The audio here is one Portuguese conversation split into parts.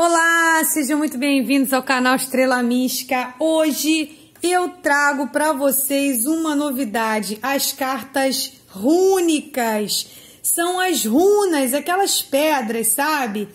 Olá, sejam muito bem-vindos ao canal Estrela Mística. Hoje eu trago para vocês uma novidade: as cartas rúnicas. São as runas, aquelas pedras, sabe?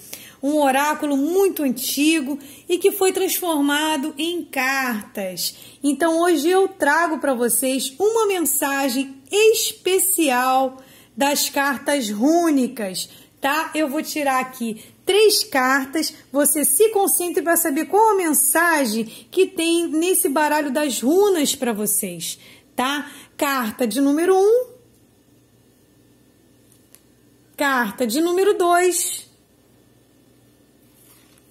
Um oráculo muito antigo e que foi transformado em cartas. Então hoje eu trago para vocês uma mensagem especial das cartas rúnicas tá? Eu vou tirar aqui três cartas, você se concentre para saber qual a mensagem que tem nesse baralho das runas para vocês, tá? Carta de número um, carta de número dois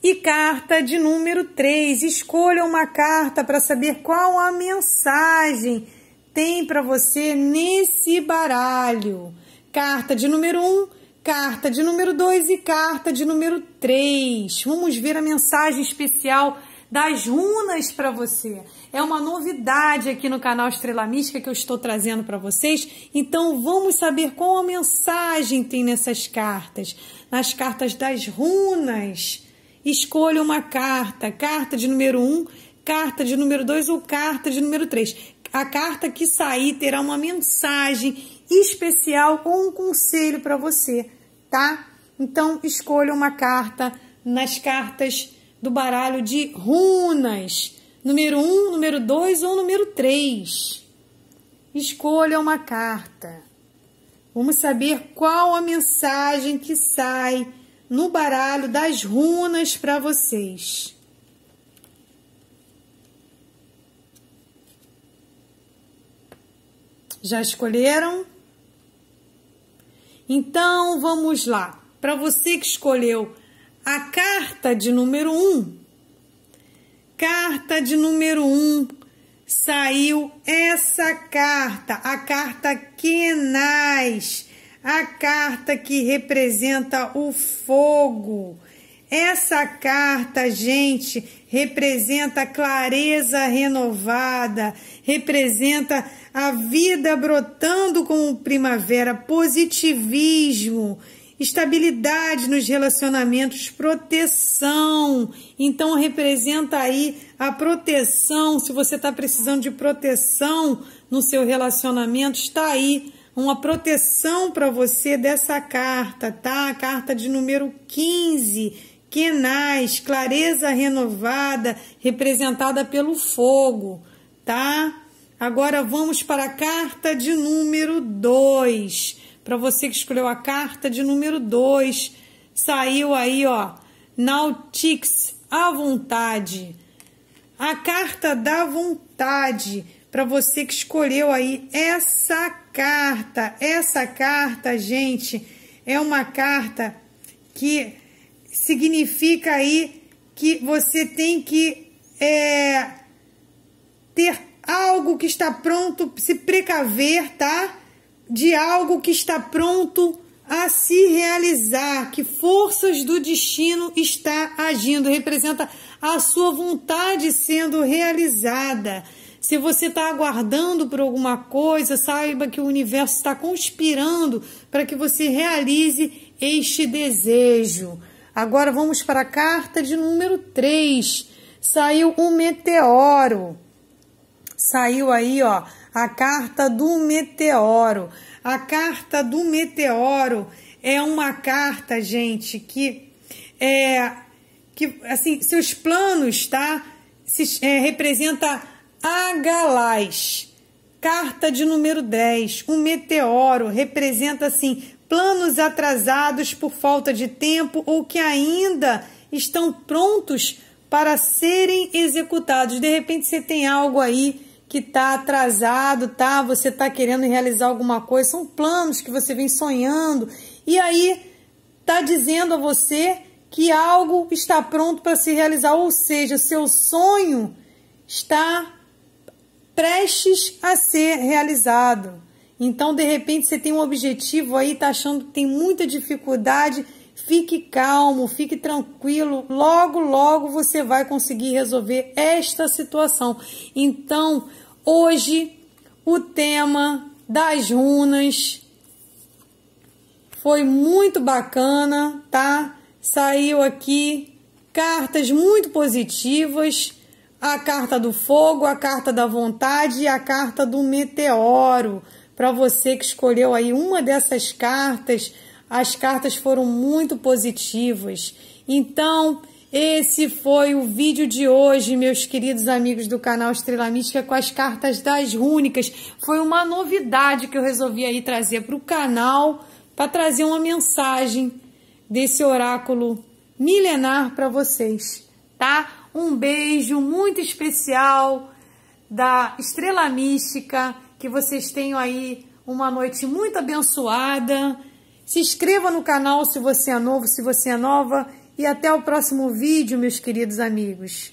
e carta de número três. Escolha uma carta para saber qual a mensagem tem para você nesse baralho. Carta de número um carta de número 2 e carta de número 3. Vamos ver a mensagem especial das runas para você. É uma novidade aqui no canal Estrela Mística que eu estou trazendo para vocês. Então vamos saber qual a mensagem tem nessas cartas, nas cartas das runas. Escolha uma carta, carta de número 1, um, carta de número 2 ou carta de número 3. A carta que sair terá uma mensagem especial ou um conselho para você, tá? Então, escolha uma carta nas cartas do baralho de runas. Número 1, um, número 2 ou número 3. Escolha uma carta. Vamos saber qual a mensagem que sai no baralho das runas para vocês. Já escolheram? Então vamos lá. Para você que escolheu a carta de número 1, um, carta de número 1 um, saiu essa carta, a carta Kenaz, a carta que representa o fogo. Essa carta, gente, representa clareza renovada, representa a vida brotando como primavera, positivismo, estabilidade nos relacionamentos, proteção. Então representa aí a proteção. Se você está precisando de proteção no seu relacionamento, está aí uma proteção para você dessa carta, tá? A carta de número 15. Kenaz, clareza renovada, representada pelo fogo, tá? Agora vamos para a carta de número 2. Para você que escolheu a carta de número 2, saiu aí, ó, Nautix, à vontade. A carta da vontade, para você que escolheu aí essa carta. Essa carta, gente, é uma carta que significa aí que você tem que é, ter algo que está pronto, se precaver, tá? De algo que está pronto a se realizar, que forças do destino está agindo, representa a sua vontade sendo realizada. Se você está aguardando por alguma coisa, saiba que o universo está conspirando para que você realize este desejo. Agora vamos para a carta de número 3. Saiu um meteoro saiu aí, ó, a carta do meteoro. A carta do meteoro é uma carta, gente, que é que assim, seus planos, tá? Se, é, representa a galás. Carta de número 10. o meteoro representa assim planos atrasados por falta de tempo ou que ainda estão prontos para serem executados. De repente você tem algo aí que está atrasado, tá? Você está querendo realizar alguma coisa, são planos que você vem sonhando e aí está dizendo a você que algo está pronto para se realizar, ou seja, seu sonho está prestes a ser realizado. Então, de repente, você tem um objetivo aí, está achando que tem muita dificuldade Fique calmo, fique tranquilo. Logo, logo você vai conseguir resolver esta situação. Então, hoje, o tema das runas foi muito bacana, tá? Saiu aqui cartas muito positivas: a carta do fogo, a carta da vontade e a carta do meteoro. Para você que escolheu aí uma dessas cartas as cartas foram muito positivas. Então, esse foi o vídeo de hoje, meus queridos amigos do canal Estrela Mística, com as cartas das rúnicas. Foi uma novidade que eu resolvi aí trazer para o canal, para trazer uma mensagem desse oráculo milenar para vocês, tá? Um beijo muito especial da Estrela Mística, que vocês tenham aí uma noite muito abençoada se inscreva no canal se você é novo, se você é nova. E até o próximo vídeo, meus queridos amigos.